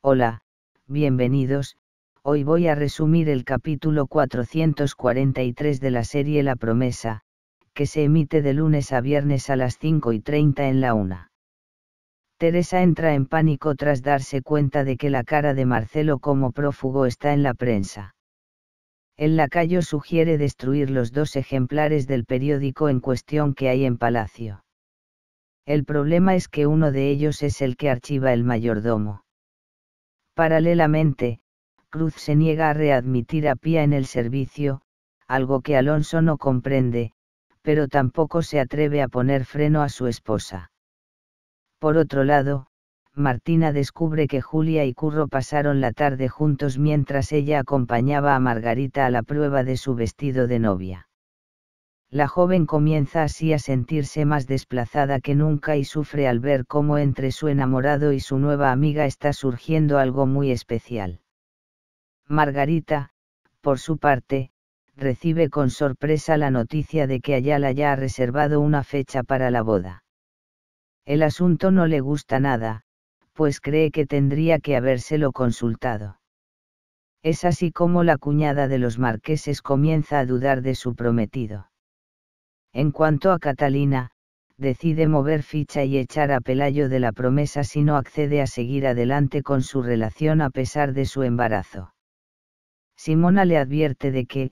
Hola, bienvenidos, hoy voy a resumir el capítulo 443 de la serie La Promesa, que se emite de lunes a viernes a las 5 y 30 en la 1. Teresa entra en pánico tras darse cuenta de que la cara de Marcelo como prófugo está en la prensa. El lacayo sugiere destruir los dos ejemplares del periódico en cuestión que hay en Palacio. El problema es que uno de ellos es el que archiva el mayordomo. Paralelamente, Cruz se niega a readmitir a Pía en el servicio, algo que Alonso no comprende, pero tampoco se atreve a poner freno a su esposa. Por otro lado, Martina descubre que Julia y Curro pasaron la tarde juntos mientras ella acompañaba a Margarita a la prueba de su vestido de novia la joven comienza así a sentirse más desplazada que nunca y sufre al ver cómo entre su enamorado y su nueva amiga está surgiendo algo muy especial. Margarita, por su parte, recibe con sorpresa la noticia de que Ayala ya ha reservado una fecha para la boda. El asunto no le gusta nada, pues cree que tendría que habérselo consultado. Es así como la cuñada de los marqueses comienza a dudar de su prometido en cuanto a Catalina, decide mover ficha y echar a Pelayo de la promesa si no accede a seguir adelante con su relación a pesar de su embarazo. Simona le advierte de que,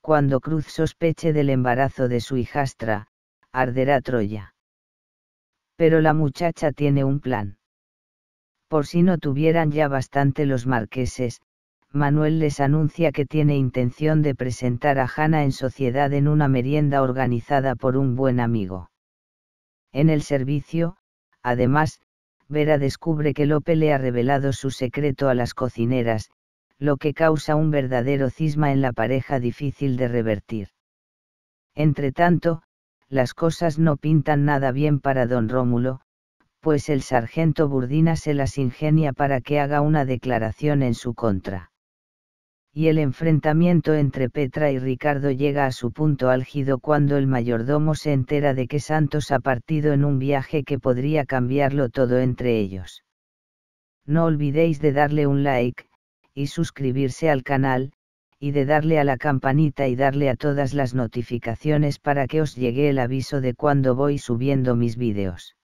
cuando Cruz sospeche del embarazo de su hijastra, arderá Troya. Pero la muchacha tiene un plan. Por si no tuvieran ya bastante los marqueses, Manuel les anuncia que tiene intención de presentar a Hanna en sociedad en una merienda organizada por un buen amigo. En el servicio, además, Vera descubre que Lope le ha revelado su secreto a las cocineras, lo que causa un verdadero cisma en la pareja difícil de revertir. Entretanto, las cosas no pintan nada bien para don Rómulo, pues el sargento Burdina se las ingenia para que haga una declaración en su contra y el enfrentamiento entre Petra y Ricardo llega a su punto álgido cuando el mayordomo se entera de que Santos ha partido en un viaje que podría cambiarlo todo entre ellos. No olvidéis de darle un like, y suscribirse al canal, y de darle a la campanita y darle a todas las notificaciones para que os llegue el aviso de cuando voy subiendo mis vídeos.